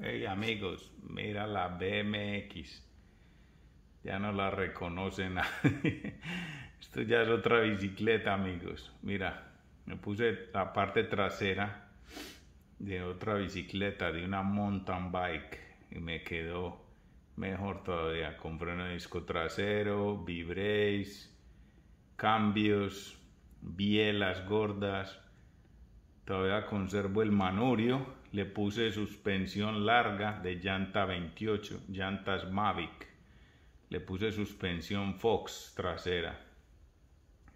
Hey amigos, mira la BMX. Ya no la reconocen Esto ya es otra bicicleta, amigos. Mira, me puse la parte trasera de otra bicicleta, de una mountain bike. Y me quedó mejor todavía. Con freno disco trasero, vibrace, cambios, bielas gordas Todavía conservo el manurio Le puse suspensión larga de llanta 28, llantas Mavic. Le puse suspensión Fox trasera.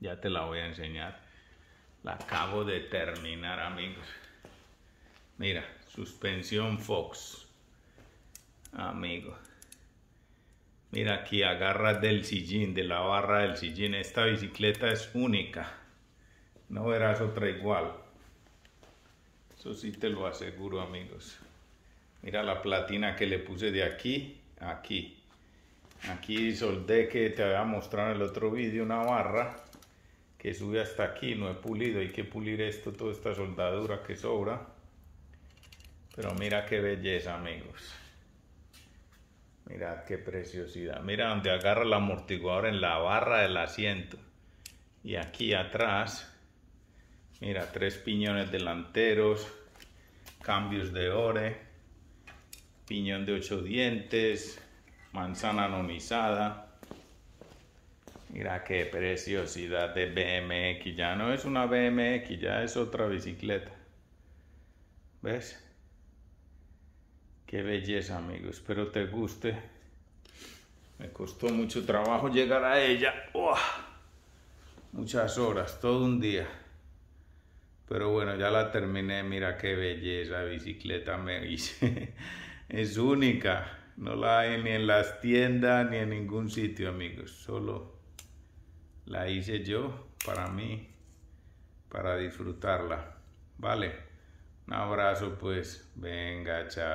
Ya te la voy a enseñar. La acabo de terminar, amigos. Mira, suspensión Fox. Amigo. Mira aquí, agarras del sillín, de la barra del sillín. Esta bicicleta es única. No verás otra igual. Eso sí te lo aseguro, amigos. Mira la platina que le puse de aquí a aquí. Aquí soldé que te había mostrar en el otro vídeo una barra que sube hasta aquí. No he pulido, hay que pulir esto, toda esta soldadura que sobra. Pero mira qué belleza, amigos. Mira qué preciosidad. Mira donde agarra el amortiguador en la barra del asiento. Y aquí atrás Mira, tres piñones delanteros, cambios de ore, piñón de ocho dientes, manzana anonizada. Mira qué preciosidad de BMX. Ya no es una BMX, ya es otra bicicleta. ¿Ves? Qué belleza, amigos. Espero te guste. Me costó mucho trabajo llegar a ella. Muchas horas, todo un día. Pero bueno, ya la terminé. Mira qué belleza bicicleta me hice. es única. No la hay ni en las tiendas ni en ningún sitio, amigos. Solo la hice yo para mí, para disfrutarla. Vale. Un abrazo, pues. Venga, chao.